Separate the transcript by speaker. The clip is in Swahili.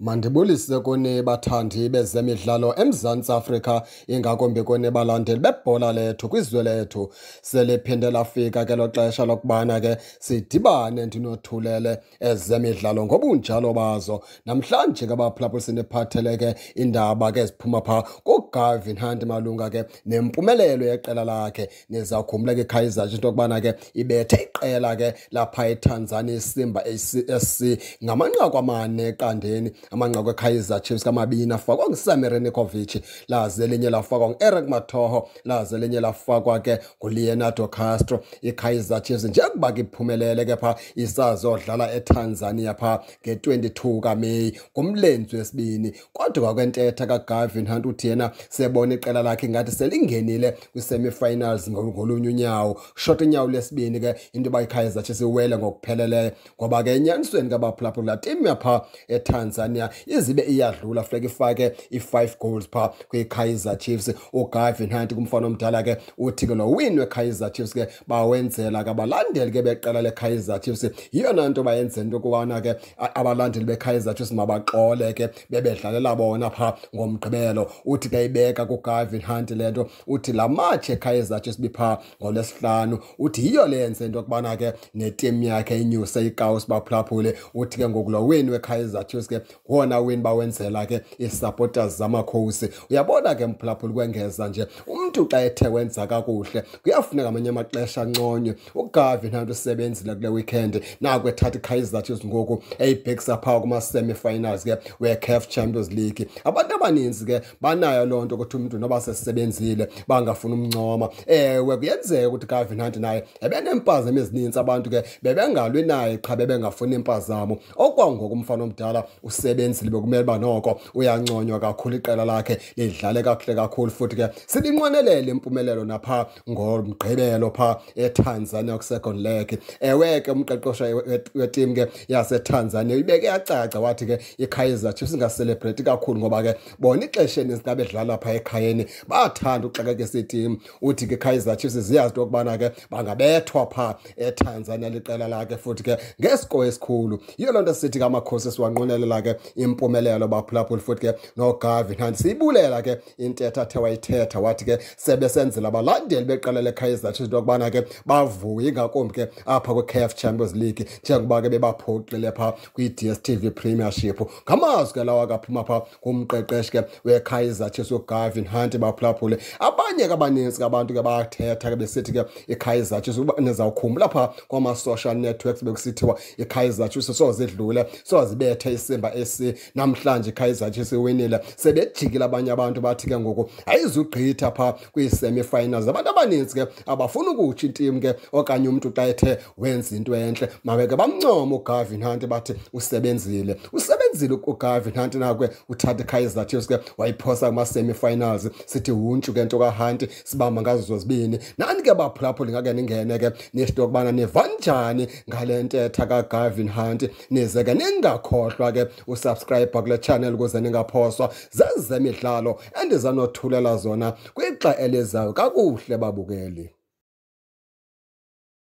Speaker 1: Mandibulise kuni bathandi bezemidlalo eMzantsi Afrika ingakumbi kuni balandeli bebhola lethu kwizwe lethu. Seliphinde lafika ke lo xesha lokubana ke sidibane ndinothulele ezemidlalo ngobunjalo bazo. Namhlanje ke baphulaphuli sindiphathele ke iindaba ke ziphuma phaa kuGavin Hunt malunga ke nempumelelo yeqela lakhe. Nizawukhumbula ke iKaizer into yokubana ke ibethe iqela ke lapha eTanzania isimba SC ngamanqaku amane eqandeni amanqa kwekaizer chiefs kamabini afakwa ngusamir renikovic laze elinye lafakwa ngu-eric matoho laze elinye lafakwa ke nguleonardo castro ikaizer chiefs njengokuba ke iphumelele ke phaa isazodlala etanzania phaa nge-22 kameyi ngumlenzi wesibini kodwa kwakwentetha kagavin hunt uthi yena sebona iqela lakhe ngathi selingenile kwi-semifinals ngolunye unyawo shot inyawo lesibini ke into yoba ikaizer chiefs iwele ngokupheleleyo ngoba ke enyanisweni kabaphulaphula tim yaphaa etanzania California izibe iyadlula funeka ifake i-five goals phaa kwi-kaizer chiefs ugarvin hunt kumfana omdala ke uthi ke nowin we-kaizer chiefs ke bawenzela ke abalandeli ke beqela le-kaizer chiefs yiyona nto bayenze into yokubana ke abalandeli be-kaizer chiefs mabaxole ke bebedlalela bona phaa ngomgqibelo uthi ke ibeka kugarvin hunt le nto uthi la matshi ekaizer chiefs biphaa ngolwesihlanu uthi yiyo le yenze into yokubana ke netim yakhe inyuse ikawusi baphulaphule uthi ke ngokulo lo wini wekaizer chiefs ke ngona wini bawenzela ke ii supporters zamakhosi uyabona ke mphulaphula ukwengeza nje umntu xa ethe wenza kakuhle kuyafuneka amanye amaxesha nconywe ugavi nanto esebenzile kule weekend nakwethatha ikhayizathis ngoku eyibhekisa phaa kuma-semifinals ke we-caf champions league abantu abaninzi ke banayo loo nto ukuthi umntu noba sesisebenzile bangafuni umncoma ewe kuyenzeka ukuthi gavi nanti naye ebeneempazamo ezinintsi abantu ke bebengalwi naye qha bebengafuni impazamo okwangoku umfana omdala usebenzile bekumele uba noko uyanconywa kakhulu iqela lakhe lidlale kakuhle kakhulu futhi ke silinqwenelele impumelelo napha ngomgqibelo phaa etanzania kwi-second leg ewe eh, ke umqeqesha wetim ke yasetanzania ibeke yacaca wathi ke ikaizer chiefs ingaselebhrethi kakhulu ngoba ke bona ixesheni eninzi bedlala phaa ekhayeni bathanda uxakekisa itim uthi ke kaizer chiefs ziyazi into yokubana ke bangabethwa phaa etanzania liqela lakhe futhi ke ngesiko esikhulu yiyo loo nto sithi ke amakhosi ke impumelelo baphulaphuli futhi ke nogavi nanti siyibulela ke intetha athe wayithetha wathi ke sebe senzela abalandeli beqela lekaizer chiefs into yokubana ke bavuye ingakumbi ke apha kwi-kf champions league njengoba ke bebaphoxile phaa kwi-ds tv premiership ngamazwi ke lawo akaphuma phaa kumqeqeshi ke wekaizer chiefs ugarvin hunt baphulaphule abanye ke abanintsi kabantu ke bathetha ke besithi ke ikaizer chiefs nizawukhumbula phaa kwama-social networks bekusithiwa ikaizer chiefs so zidlule so zibethe isimba esi namhlanje ikaizer chiefs iwinile sebejikile abanye abantu bathi ke ngoku ayizugqitha phaa kwii-semifinals abantu abanintsi ke abafuna ukutsha intim ke okanye okanye umuntu xa ethe wenza into entle mawe ke bamncoma uGarvin Hunt bathi usebenzile usebenzile uGarvin Hunt nakwe uthatha iKaizer Chiefs ke wayiphosa kuma semi-finals sithi huntshu ke nto kaHunt sibamba ngazo zibini nani ke baphulaphuli ngake ningene ke nesito kubana nivanjani ngale ntetha kaGarvin Hunt nize ke ningakhohlwa ke usubscribe kule channel ukuze ningaphoswa zezemidlalo endizanothulela zona kwixa elizayo kakuhle babukeli